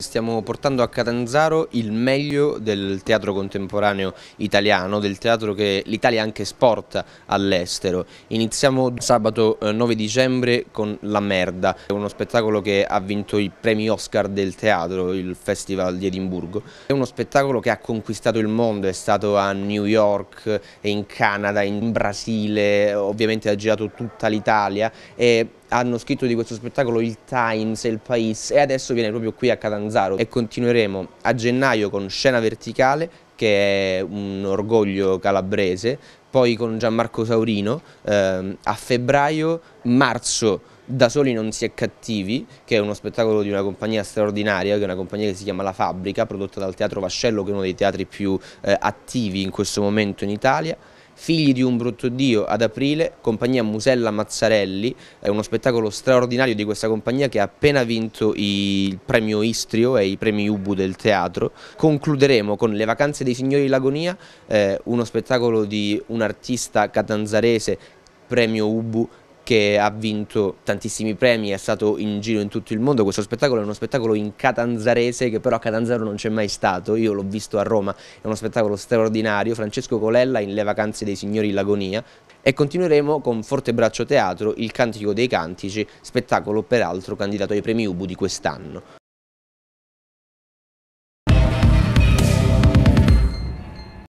Stiamo portando a Catanzaro il meglio del teatro contemporaneo italiano, del teatro che l'Italia anche esporta all'estero. Iniziamo sabato 9 eh, dicembre con La Merda, uno spettacolo che ha vinto i premi Oscar del teatro, il Festival di Edimburgo. È uno spettacolo che ha conquistato il mondo, è stato a New York, in Canada, in Brasile, ovviamente ha girato tutta l'Italia e hanno scritto di questo spettacolo il Times il Pais e adesso viene proprio qui a Catanzaro Monzaro e continueremo a gennaio con Scena Verticale che è un orgoglio calabrese, poi con Gianmarco Saurino eh, a febbraio, marzo da soli non si è cattivi, che è uno spettacolo di una compagnia straordinaria, che è una compagnia che si chiama La Fabbrica, prodotta dal Teatro Vascello, che è uno dei teatri più eh, attivi in questo momento in Italia. Figli di un brutto Dio ad aprile, compagnia Musella Mazzarelli, è uno spettacolo straordinario di questa compagnia che ha appena vinto il premio Istrio e i premi Ubu del teatro. Concluderemo con Le vacanze dei signori Lagonia, eh, uno spettacolo di un artista catanzarese premio Ubu che ha vinto tantissimi premi, è stato in giro in tutto il mondo, questo spettacolo è uno spettacolo in catanzarese che però a Catanzaro non c'è mai stato, io l'ho visto a Roma, è uno spettacolo straordinario, Francesco Colella in Le vacanze dei signori in Lagonia e continueremo con Forte Braccio Teatro, Il Cantico dei Cantici, spettacolo peraltro candidato ai premi Ubu di quest'anno.